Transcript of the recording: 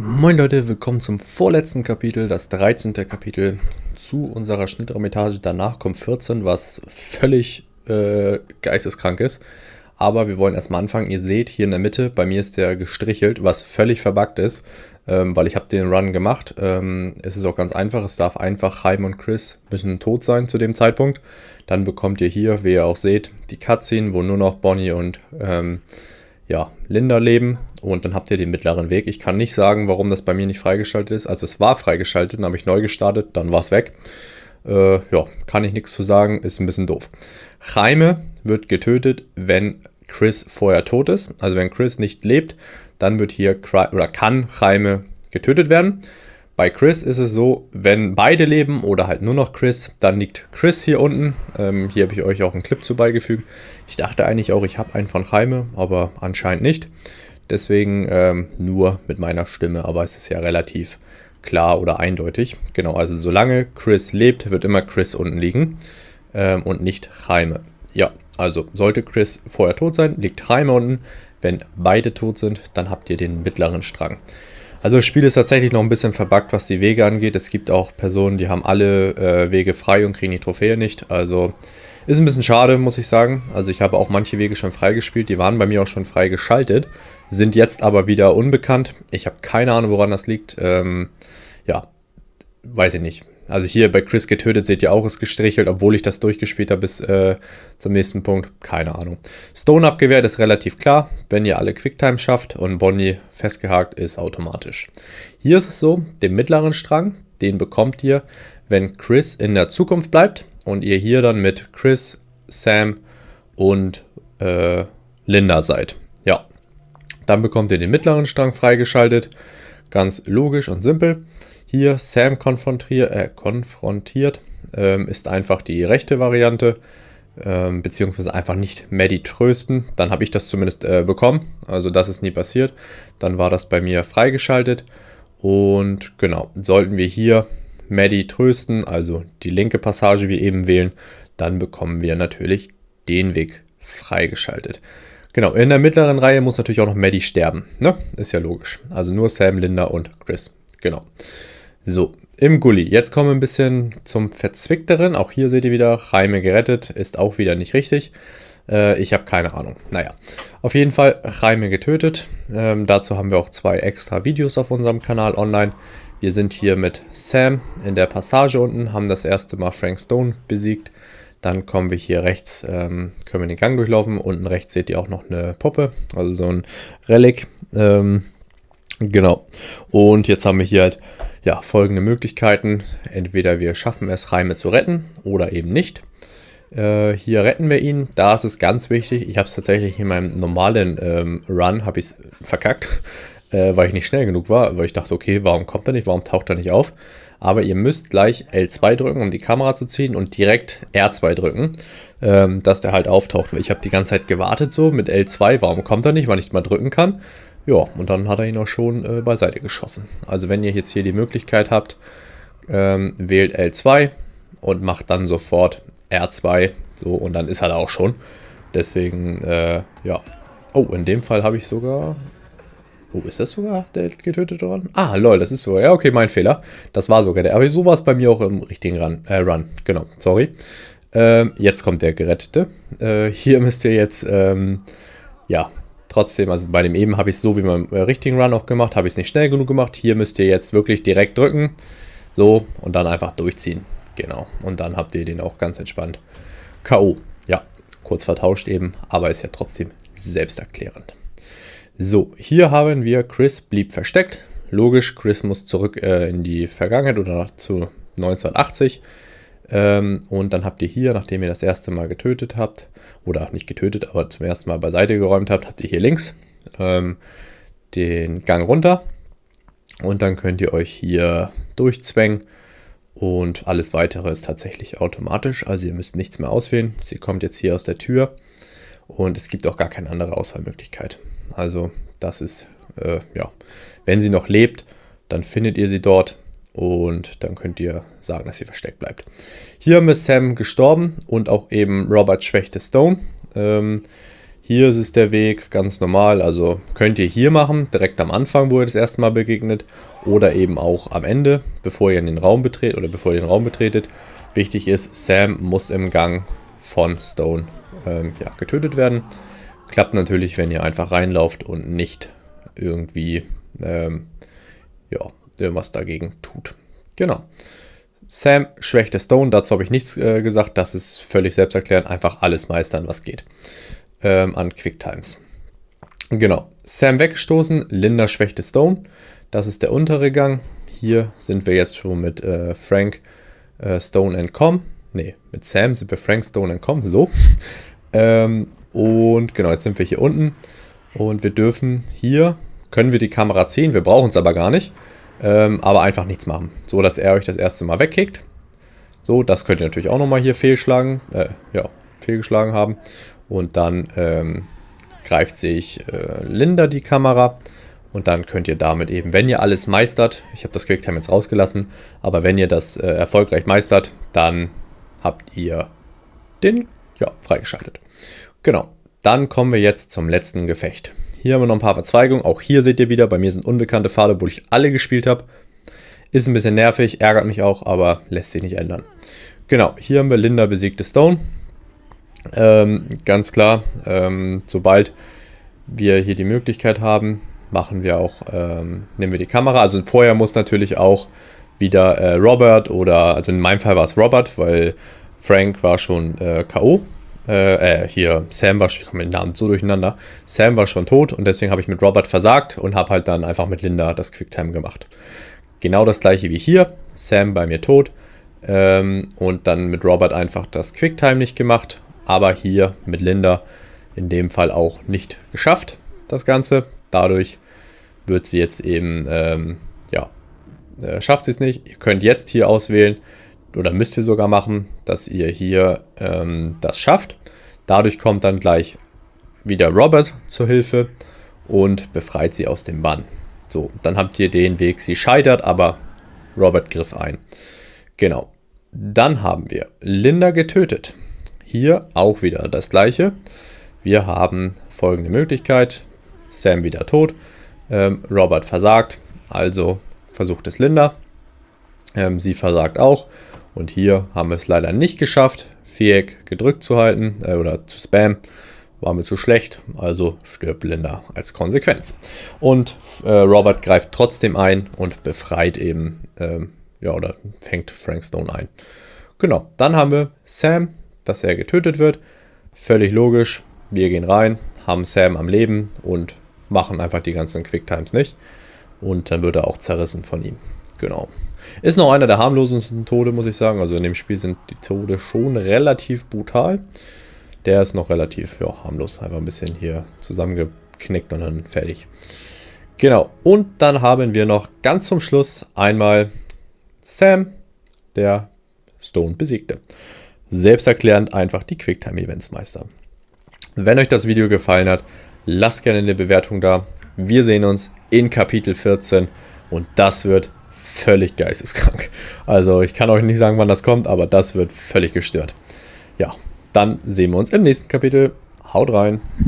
Moin Leute, willkommen zum vorletzten Kapitel, das 13. Kapitel zu unserer Schnittraumetage. Danach kommt 14, was völlig äh, geisteskrank ist. Aber wir wollen erstmal anfangen. Ihr seht hier in der Mitte, bei mir ist der gestrichelt, was völlig verbuggt ist, ähm, weil ich habe den Run gemacht. Ähm, es ist auch ganz einfach, es darf einfach Heim und Chris müssen tot sein zu dem Zeitpunkt. Dann bekommt ihr hier, wie ihr auch seht, die Cutscene, wo nur noch Bonnie und... Ähm, ja, Länderleben und dann habt ihr den mittleren Weg. Ich kann nicht sagen, warum das bei mir nicht freigeschaltet ist. Also es war freigeschaltet, dann habe ich neu gestartet, dann war es weg. Äh, ja, kann ich nichts zu sagen, ist ein bisschen doof. Jaime wird getötet, wenn Chris vorher tot ist. Also wenn Chris nicht lebt, dann wird hier oder kann Jaime getötet werden. Bei Chris ist es so, wenn beide leben oder halt nur noch Chris, dann liegt Chris hier unten. Ähm, hier habe ich euch auch einen Clip zu beigefügt. Ich dachte eigentlich auch, ich habe einen von Heime, aber anscheinend nicht. Deswegen ähm, nur mit meiner Stimme, aber es ist ja relativ klar oder eindeutig. Genau, also solange Chris lebt, wird immer Chris unten liegen ähm, und nicht Heime. Ja, also sollte Chris vorher tot sein, liegt Heime unten. Wenn beide tot sind, dann habt ihr den mittleren Strang. Also das Spiel ist tatsächlich noch ein bisschen verbuggt, was die Wege angeht. Es gibt auch Personen, die haben alle äh, Wege frei und kriegen die Trophäe nicht. Also ist ein bisschen schade, muss ich sagen. Also ich habe auch manche Wege schon freigespielt. Die waren bei mir auch schon freigeschaltet, sind jetzt aber wieder unbekannt. Ich habe keine Ahnung, woran das liegt. Ähm, ja, weiß ich nicht. Also hier bei Chris getötet seht ihr auch, ist gestrichelt, obwohl ich das durchgespielt habe bis äh, zum nächsten Punkt. Keine Ahnung. Stone up abgewehrt ist relativ klar, wenn ihr alle Quicktime schafft und Bonnie festgehakt ist automatisch. Hier ist es so, den mittleren Strang, den bekommt ihr, wenn Chris in der Zukunft bleibt und ihr hier dann mit Chris, Sam und äh, Linda seid. Ja, dann bekommt ihr den mittleren Strang freigeschaltet. Ganz logisch und simpel. Hier Sam konfrontier, äh, konfrontiert ähm, ist einfach die rechte Variante, ähm, beziehungsweise einfach nicht Maddie trösten. Dann habe ich das zumindest äh, bekommen, also das ist nie passiert. Dann war das bei mir freigeschaltet und genau, sollten wir hier Maddie trösten, also die linke Passage wie eben wählen, dann bekommen wir natürlich den Weg freigeschaltet. Genau, in der mittleren Reihe muss natürlich auch noch Maddie sterben. Ne? Ist ja logisch. Also nur Sam, Linda und Chris. Genau. So, im Gully. Jetzt kommen wir ein bisschen zum Verzwickteren. Auch hier seht ihr wieder, Reime gerettet, ist auch wieder nicht richtig. Äh, ich habe keine Ahnung. Naja, auf jeden Fall Reime getötet. Ähm, dazu haben wir auch zwei extra Videos auf unserem Kanal online. Wir sind hier mit Sam in der Passage unten, haben das erste Mal Frank Stone besiegt. Dann kommen wir hier rechts, ähm, können wir den Gang durchlaufen. Unten rechts seht ihr auch noch eine Puppe, also so ein Relic. Ähm, genau. Und jetzt haben wir hier halt ja, folgende Möglichkeiten. Entweder wir schaffen es, Reime zu retten oder eben nicht. Äh, hier retten wir ihn. Da ist es ganz wichtig. Ich habe es tatsächlich in meinem normalen ähm, Run habe ich verkackt, äh, weil ich nicht schnell genug war. Weil ich dachte, okay, warum kommt er nicht? Warum taucht er nicht auf? Aber ihr müsst gleich L2 drücken, um die Kamera zu ziehen und direkt R2 drücken, ähm, dass der halt auftaucht. ich habe die ganze Zeit gewartet so mit L2, warum kommt er nicht, weil ich mal drücken kann. Ja, und dann hat er ihn auch schon äh, beiseite geschossen. Also wenn ihr jetzt hier die Möglichkeit habt, ähm, wählt L2 und macht dann sofort R2. So, und dann ist er da auch schon. Deswegen, äh, ja. Oh, in dem Fall habe ich sogar... Oh, ist das sogar der getötete Run? Ah, lol, das ist so. Ja, okay, mein Fehler. Das war sogar der. Aber so war es bei mir auch im richtigen Run. Äh, Run. Genau, sorry. Ähm, jetzt kommt der Gerettete. Äh, hier müsst ihr jetzt, ähm, ja, trotzdem, also bei dem eben habe ich es so wie beim äh, richtigen Run auch gemacht, habe ich es nicht schnell genug gemacht. Hier müsst ihr jetzt wirklich direkt drücken, so und dann einfach durchziehen. Genau, und dann habt ihr den auch ganz entspannt. K.O. Ja, kurz vertauscht eben, aber ist ja trotzdem selbsterklärend. So, hier haben wir Chris blieb versteckt. Logisch, Chris muss zurück äh, in die Vergangenheit oder zu 1980. Ähm, und dann habt ihr hier, nachdem ihr das erste Mal getötet habt, oder nicht getötet, aber zum ersten Mal beiseite geräumt habt, habt ihr hier links ähm, den Gang runter. Und dann könnt ihr euch hier durchzwängen. Und alles weitere ist tatsächlich automatisch. Also ihr müsst nichts mehr auswählen. Sie kommt jetzt hier aus der Tür. Und es gibt auch gar keine andere Auswahlmöglichkeit. Also das ist, äh, ja, wenn sie noch lebt, dann findet ihr sie dort. Und dann könnt ihr sagen, dass sie versteckt bleibt. Hier haben wir Sam gestorben und auch eben Robert schwächte Stone. Ähm, hier ist es der Weg ganz normal. Also könnt ihr hier machen, direkt am Anfang, wo ihr das erste Mal begegnet. Oder eben auch am Ende, bevor ihr in den Raum betretet oder bevor ihr den Raum betretet. Wichtig ist, Sam muss im Gang von Stone ähm, ja, getötet werden. Klappt natürlich, wenn ihr einfach reinlauft und nicht irgendwie ähm, ja, irgendwas dagegen tut. Genau. Sam schwächte Stone, dazu habe ich nichts äh, gesagt, das ist völlig selbsterklärend, einfach alles meistern, was geht. Ähm, an Quicktimes. Genau. Sam weggestoßen, Linda schwächte Stone, das ist der untere Gang. Hier sind wir jetzt schon mit äh, Frank, äh, Stone and Com. Ne, mit Sam sind wir Frank, Stone and Com, so. Ähm, und genau, jetzt sind wir hier unten. Und wir dürfen hier, können wir die Kamera ziehen, wir brauchen es aber gar nicht. Ähm, aber einfach nichts machen. So, dass er euch das erste Mal wegkickt. So, das könnt ihr natürlich auch nochmal hier fehlschlagen. Äh, ja, fehlgeschlagen haben. Und dann ähm, greift sich äh, Linda die Kamera. Und dann könnt ihr damit eben, wenn ihr alles meistert, ich habe das Quicktime jetzt rausgelassen, aber wenn ihr das äh, erfolgreich meistert, dann habt ihr den ja, freigeschaltet. Genau, dann kommen wir jetzt zum letzten Gefecht. Hier haben wir noch ein paar Verzweigungen. Auch hier seht ihr wieder, bei mir sind unbekannte Pfade, obwohl ich alle gespielt habe. Ist ein bisschen nervig, ärgert mich auch, aber lässt sich nicht ändern. Genau, hier haben wir Linda besiegte Stone. Ähm, ganz klar, ähm, sobald wir hier die Möglichkeit haben, machen wir auch, ähm, nehmen wir die Kamera. Also vorher muss natürlich auch wieder äh, Robert oder, also in meinem Fall war es Robert, weil Frank war schon äh, K.O. Äh, äh, hier, Sam war, ich komme mit den Namen so durcheinander, Sam war schon tot und deswegen habe ich mit Robert versagt und habe halt dann einfach mit Linda das Quicktime gemacht. Genau das gleiche wie hier, Sam bei mir tot ähm, und dann mit Robert einfach das Quicktime nicht gemacht, aber hier mit Linda in dem Fall auch nicht geschafft, das Ganze. Dadurch wird sie jetzt eben, ähm, ja, äh, schafft sie es nicht. Ihr könnt jetzt hier auswählen, oder müsst ihr sogar machen, dass ihr hier ähm, das schafft. Dadurch kommt dann gleich wieder Robert zur Hilfe und befreit sie aus dem Bann. So, dann habt ihr den Weg, sie scheitert, aber Robert griff ein. Genau. Dann haben wir Linda getötet. Hier auch wieder das gleiche. Wir haben folgende Möglichkeit. Sam wieder tot. Ähm, Robert versagt, also versucht es Linda. Ähm, sie versagt auch. Und hier haben wir es leider nicht geschafft, Viereck gedrückt zu halten äh, oder zu spammen. War mir zu schlecht, also stirbt Linda als Konsequenz. Und äh, Robert greift trotzdem ein und befreit eben, ähm, ja, oder fängt Frank Stone ein. Genau, dann haben wir Sam, dass er getötet wird. Völlig logisch. Wir gehen rein, haben Sam am Leben und machen einfach die ganzen Quicktimes nicht. Und dann wird er auch zerrissen von ihm. Genau. Ist noch einer der harmlosesten Tode, muss ich sagen. Also in dem Spiel sind die Tode schon relativ brutal. Der ist noch relativ ja, harmlos. Einfach ein bisschen hier zusammengeknickt und dann fertig. Genau. Und dann haben wir noch ganz zum Schluss einmal Sam, der Stone besiegte. Selbsterklärend einfach die Quicktime-Eventsmeister. Wenn euch das Video gefallen hat, lasst gerne eine Bewertung da. Wir sehen uns in Kapitel 14 und das wird völlig geisteskrank. Also ich kann euch nicht sagen, wann das kommt, aber das wird völlig gestört. Ja, dann sehen wir uns im nächsten Kapitel. Haut rein!